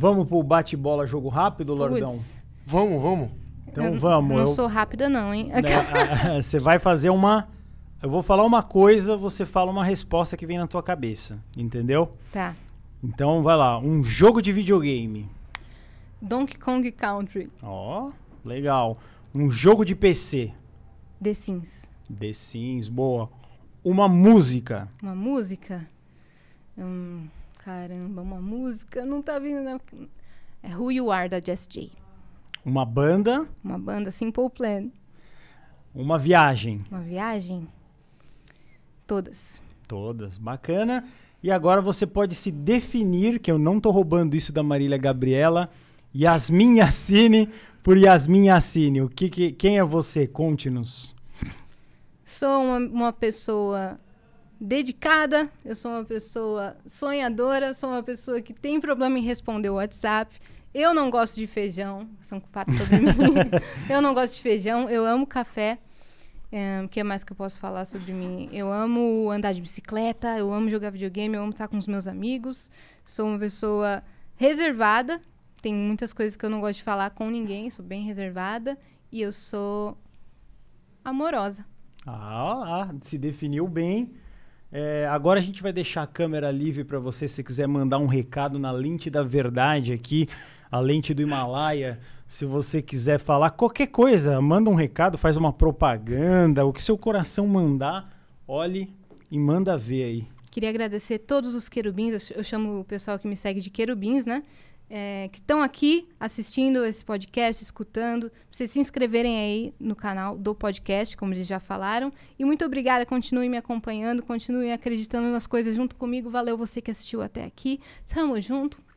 Vamos pro bate-bola jogo rápido, Lordão? Puts. Vamos, vamos. Então eu vamos. Não eu... sou rápida não, hein? Né, ah, ah, você vai fazer uma... Eu vou falar uma coisa, você fala uma resposta que vem na tua cabeça, entendeu? Tá. Então vai lá, um jogo de videogame. Donkey Kong Country. Ó, oh, legal. Um jogo de PC. The Sims. The Sims, boa. Uma música. Uma música? Hum... Caramba, uma música não tá vindo. Não. É Who You Are da Jess J. Uma banda. Uma banda Simple Plan. Uma viagem. Uma viagem. Todas. Todas. Bacana. E agora você pode se definir, que eu não tô roubando isso da Marília Gabriela, Yasmin Yassine por Yasmin Yassine. O que, que quem é você? Conte-nos. Sou uma, uma pessoa dedicada, eu sou uma pessoa sonhadora, sou uma pessoa que tem problema em responder o WhatsApp. Eu não gosto de feijão, são fatos sobre mim. eu não gosto de feijão, eu amo café. É, o é, que mais que eu posso falar sobre mim? Eu amo andar de bicicleta, eu amo jogar videogame, eu amo estar com os meus amigos. Sou uma pessoa reservada, tem muitas coisas que eu não gosto de falar com ninguém, sou bem reservada. E eu sou amorosa. Ah, se definiu bem. É, agora a gente vai deixar a câmera livre para você se quiser mandar um recado na lente da verdade aqui, a lente do Himalaia. Se você quiser falar qualquer coisa, manda um recado, faz uma propaganda, o que seu coração mandar, olhe e manda ver aí. Queria agradecer todos os querubins, eu, eu chamo o pessoal que me segue de querubins, né? é, que estão aqui assistindo esse podcast, escutando, pra vocês se inscreverem aí no canal do podcast, como eles já falaram. E muito obrigada, continue me acompanhando, continue acreditando nas coisas junto comigo. Valeu você que assistiu até aqui. Tamo junto.